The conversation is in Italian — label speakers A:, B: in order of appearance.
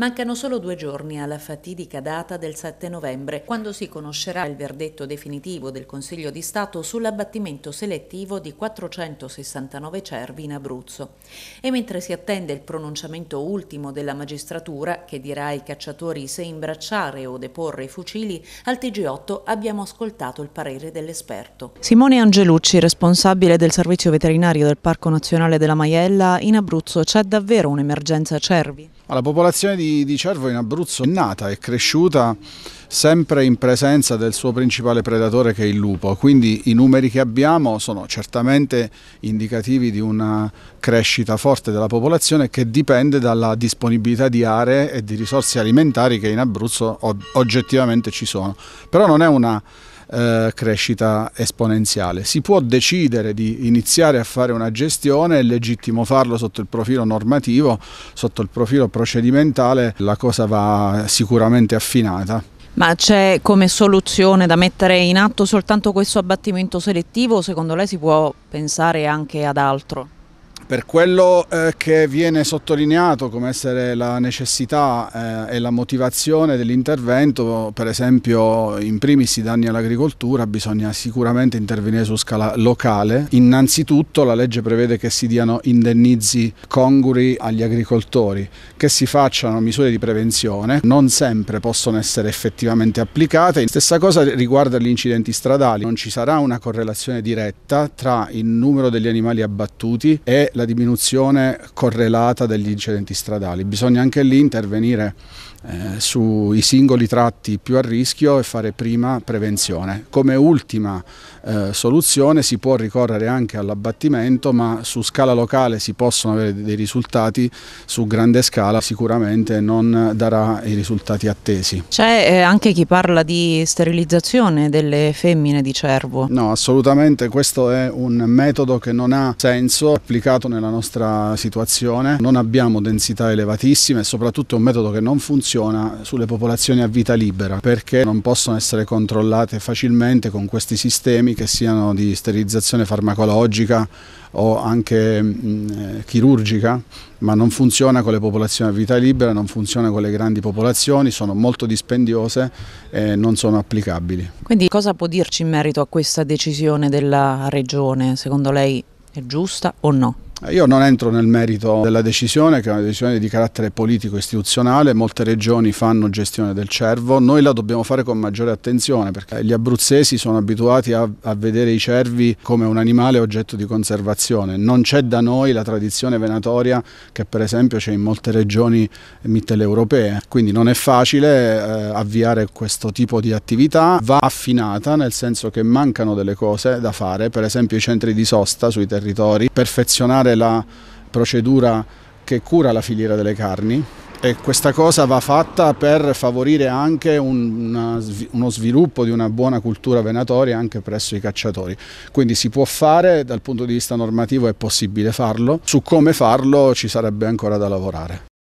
A: Mancano solo due giorni alla fatidica data del 7 novembre, quando si conoscerà il verdetto definitivo del Consiglio di Stato sull'abbattimento selettivo di 469 cervi in Abruzzo. E mentre si attende il pronunciamento ultimo della magistratura, che dirà ai cacciatori se imbracciare o deporre i fucili, al TG8 abbiamo ascoltato il parere dell'esperto. Simone Angelucci, responsabile del servizio veterinario del Parco Nazionale della Maiella, in Abruzzo c'è davvero un'emergenza cervi?
B: la popolazione di, di, cervo in Abruzzo è nata e cresciuta sempre in presenza del suo principale predatore che è il lupo, quindi i numeri che abbiamo sono certamente indicativi di una crescita forte della popolazione che dipende dalla disponibilità di aree e di risorse alimentari che in Abruzzo oggettivamente ci sono, però non è una eh, crescita esponenziale. Si può decidere di iniziare a fare una gestione, è legittimo farlo sotto il profilo normativo, sotto il profilo procedimentale, la cosa va sicuramente affinata.
A: Ma c'è come soluzione da mettere in atto soltanto questo abbattimento selettivo o secondo lei si può pensare anche ad altro?
B: Per quello eh, che viene sottolineato come essere la necessità eh, e la motivazione dell'intervento, per esempio in primis i danni all'agricoltura, bisogna sicuramente intervenire su scala locale. Innanzitutto la legge prevede che si diano indennizi conguri agli agricoltori, che si facciano misure di prevenzione, non sempre possono essere effettivamente applicate. Stessa cosa riguarda gli incidenti stradali, non ci sarà una correlazione diretta tra il numero degli animali abbattuti e la la diminuzione correlata degli incidenti stradali. Bisogna anche lì intervenire eh, sui singoli tratti più a rischio e fare prima prevenzione. Come ultima eh, soluzione si può ricorrere anche all'abbattimento, ma su scala locale si possono avere dei risultati, su grande scala sicuramente non darà i risultati attesi.
A: C'è eh, anche chi parla di sterilizzazione delle femmine di cervo.
B: No, assolutamente, questo è un metodo che non ha senso applicato nella nostra situazione, non abbiamo densità elevatissime e soprattutto è un metodo che non funziona sulle popolazioni a vita libera perché non possono essere controllate facilmente con questi sistemi che siano di sterilizzazione farmacologica o anche mh, mm, eh, chirurgica, ma non funziona con le popolazioni a vita libera, non funziona con le grandi popolazioni, sono molto dispendiose e non sono applicabili.
A: Quindi cosa può dirci in merito a questa decisione della Regione? Secondo lei è
B: giusta o no? Eh, io non entro nel merito della decisione, che è una decisione di carattere politico-istituzionale, molte regioni fanno gestione del cervo, noi la dobbiamo fare con maggiore attenzione perché gli abruzzesi sono abituati a, a vedere i cervi come un animale oggetto di conservazione, non c'è da noi la tradizione venatoria che per esempio c'è in molte regioni mitteleuropee, quindi non è facile eh, avviare questo tipo di attività, va affinata nel senso che mancano delle cose da fare, per esempio i centri di sosta sui territori, perfezionare pure la procedura che cura la filiera delle carni e questa cosa va fatta per favorire anche una, uno sviluppo di una buona cultura venatoria anche presso i cacciatori. Quindi si può fare, dal punto di vista normativo è possibile farlo, su come farlo ci sarebbe ancora da lavorare.